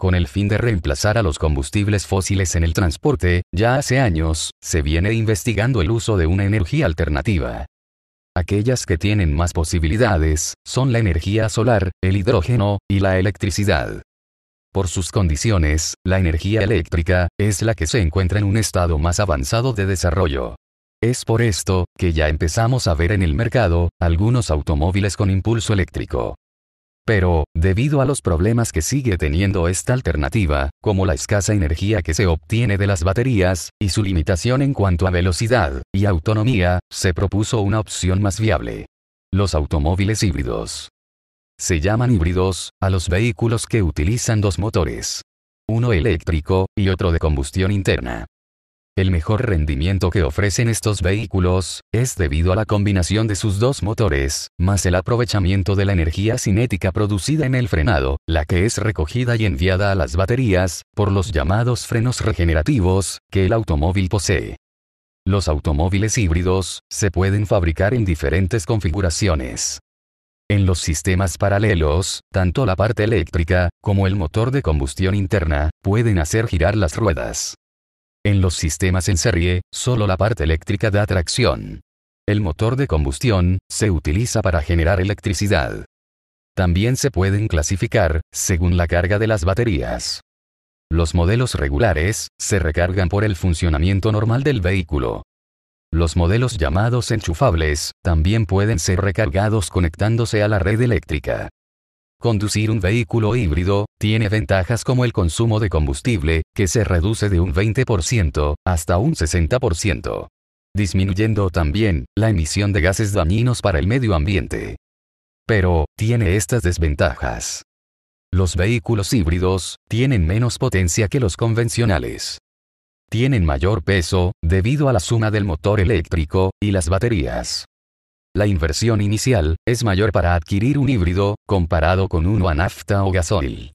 Con el fin de reemplazar a los combustibles fósiles en el transporte, ya hace años, se viene investigando el uso de una energía alternativa. Aquellas que tienen más posibilidades, son la energía solar, el hidrógeno, y la electricidad. Por sus condiciones, la energía eléctrica es la que se encuentra en un estado más avanzado de desarrollo. Es por esto que ya empezamos a ver en el mercado algunos automóviles con impulso eléctrico. Pero, debido a los problemas que sigue teniendo esta alternativa, como la escasa energía que se obtiene de las baterías, y su limitación en cuanto a velocidad y autonomía, se propuso una opción más viable. Los automóviles híbridos. Se llaman híbridos a los vehículos que utilizan dos motores, uno eléctrico y otro de combustión interna. El mejor rendimiento que ofrecen estos vehículos, es debido a la combinación de sus dos motores, más el aprovechamiento de la energía cinética producida en el frenado, la que es recogida y enviada a las baterías, por los llamados frenos regenerativos, que el automóvil posee. Los automóviles híbridos, se pueden fabricar en diferentes configuraciones. En los sistemas paralelos, tanto la parte eléctrica, como el motor de combustión interna, pueden hacer girar las ruedas. En los sistemas en serie, solo la parte eléctrica da tracción. El motor de combustión se utiliza para generar electricidad. También se pueden clasificar, según la carga de las baterías. Los modelos regulares se recargan por el funcionamiento normal del vehículo. Los modelos llamados enchufables también pueden ser recargados conectándose a la red eléctrica. Conducir un vehículo híbrido, tiene ventajas como el consumo de combustible, que se reduce de un 20% hasta un 60%, disminuyendo también la emisión de gases dañinos para el medio ambiente. Pero, tiene estas desventajas. Los vehículos híbridos tienen menos potencia que los convencionales. Tienen mayor peso, debido a la suma del motor eléctrico y las baterías. La inversión inicial es mayor para adquirir un híbrido, comparado con uno a nafta o gasoil.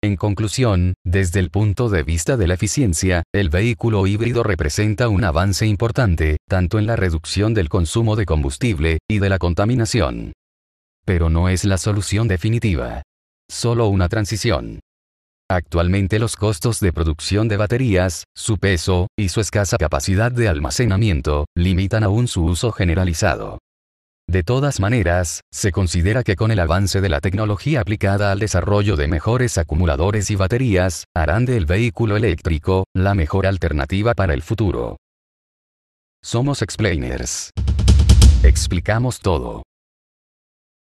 En conclusión, desde el punto de vista de la eficiencia, el vehículo híbrido representa un avance importante, tanto en la reducción del consumo de combustible y de la contaminación. Pero no es la solución definitiva. Solo una transición. Actualmente los costos de producción de baterías, su peso y su escasa capacidad de almacenamiento limitan aún su uso generalizado. De todas maneras, se considera que con el avance de la tecnología aplicada al desarrollo de mejores acumuladores y baterías, harán del vehículo eléctrico la mejor alternativa para el futuro. Somos explainers. Explicamos todo.